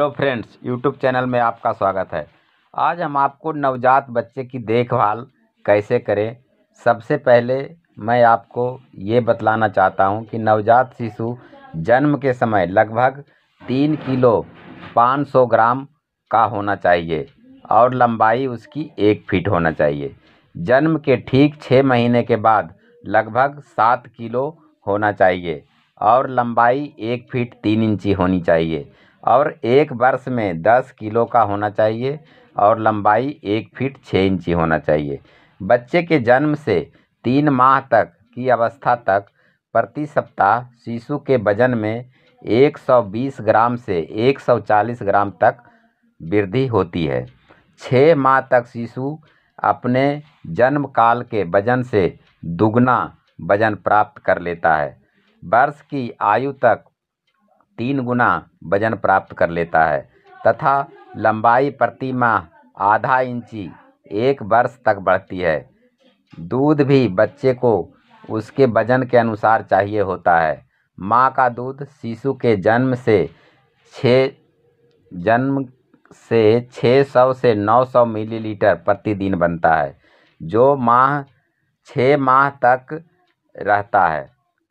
hello friends YouTube channel में आपका स्वागत है आज हम आपको नवजात बच्चे की देखभाल कैसे करें सबसे पहले मैं आपको ये बतलाना चाहता हूँ कि नवजात शिशु जन्म के समय लगभग तीन किलो पाँच सौ ग्राम का होना चाहिए और लंबाई उसकी एक फीट होना चाहिए जन्म के ठीक छः महीने के बाद लगभग सात किलो होना चाहिए और लंबाई एक फीट तीन इंची होनी चाहिए और एक वर्ष में दस किलो का होना चाहिए और लंबाई एक फीट छः इंची होना चाहिए बच्चे के जन्म से तीन माह तक की अवस्था तक प्रति सप्ताह शिशु के वजन में 120 ग्राम से 140 ग्राम तक वृद्धि होती है छः माह तक शिशु अपने जन्म काल के वजन से दुगना वजन प्राप्त कर लेता है वर्ष की आयु तक तीन गुना वजन प्राप्त कर लेता है तथा लंबाई प्रति माह आधा इंची एक वर्ष तक बढ़ती है दूध भी बच्चे को उसके वजन के अनुसार चाहिए होता है माँ का दूध शिशु के जन्म से छः जन्म से 600 से 900 मिलीलीटर प्रतिदिन बनता है जो माह छः माह तक रहता है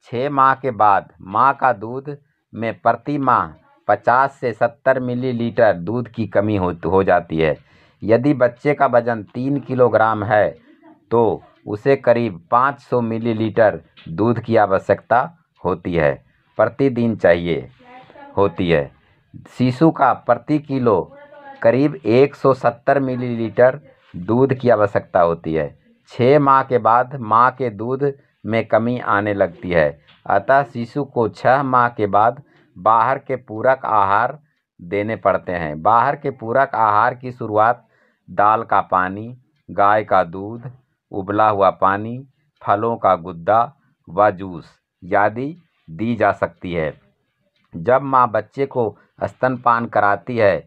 छः माह के बाद माँ का दूध में प्रति माह पचास से सत्तर मिलीलीटर दूध की कमी हो हो जाती है यदि बच्चे का वजन तीन किलोग्राम है तो उसे करीब 500 मिलीलीटर दूध की आवश्यकता होती है प्रतिदिन चाहिए होती है शिशु का प्रति किलो करीब 170 मिलीलीटर दूध की आवश्यकता होती है छः माह के बाद माँ के दूध में कमी आने लगती है अतः शिशु को छः माह के बाद बाहर के पूरक आहार देने पड़ते हैं बाहर के पूरक आहार की शुरुआत दाल का पानी गाय का दूध उबला हुआ पानी फलों का गुद्दा व जूस आदि दी जा सकती है जब माँ बच्चे को स्तनपान कराती है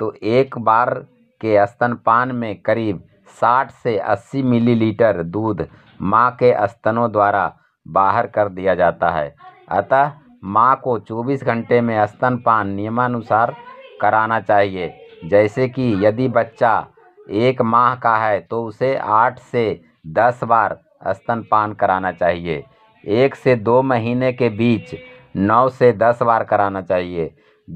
तो एक बार के स्तनपान में करीब 60 से 80 मिलीलीटर दूध माँ के स्तनों द्वारा बाहर कर दिया जाता है अतः माँ को चौबीस घंटे में स्तनपान नियमानुसार कराना चाहिए जैसे कि यदि बच्चा एक माह का है तो उसे आठ से दस बार स्तनपान कराना चाहिए एक से दो महीने के बीच नौ से दस बार कराना चाहिए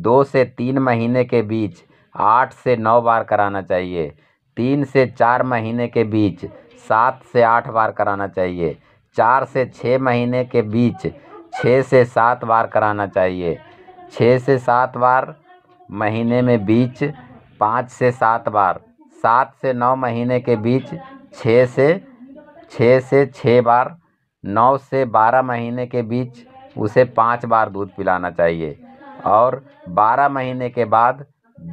दो से तीन महीने के बीच आठ से नौ बार कराना चाहिए तीन से चार महीने के बीच सात से आठ बार कराना चाहिए चार से छः महीने के बीच छः से सात बार कराना चाहिए छः से सात बार महीने में बीच पाँच से सात बार सात से नौ महीने के बीच छः से छः से छः बार नौ से बारह महीने के बीच उसे पाँच बार दूध पिलाना चाहिए और बारह महीने के बाद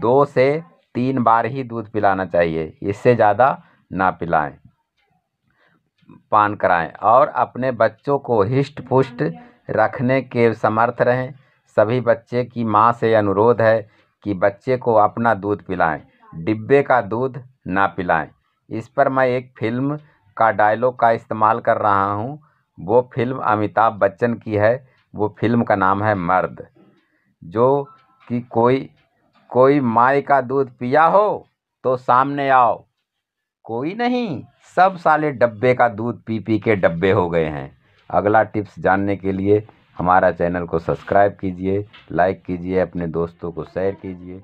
दो से तीन बार ही दूध पिलाना चाहिए इससे ज़्यादा ना पिलाएं पान कराएँ और अपने बच्चों को हिष्ट पुष्ट रखने के समर्थ रहें सभी बच्चे की माँ से अनुरोध है कि बच्चे को अपना दूध पिलाएँ डिब्बे का दूध ना पिलाएँ इस पर मैं एक फिल्म का डायलॉग का इस्तेमाल कर रहा हूँ वो फिल्म अमिताभ बच्चन की है वो फिल्म का नाम है मर्द जो कि कोई कोई माए का दूध पिया हो तो सामने आओ कोई नहीं सब साले डब्बे का दूध पी पी के डब्बे हो गए हैं अगला टिप्स जानने के लिए हमारा चैनल को सब्सक्राइब कीजिए लाइक कीजिए अपने दोस्तों को शेयर कीजिए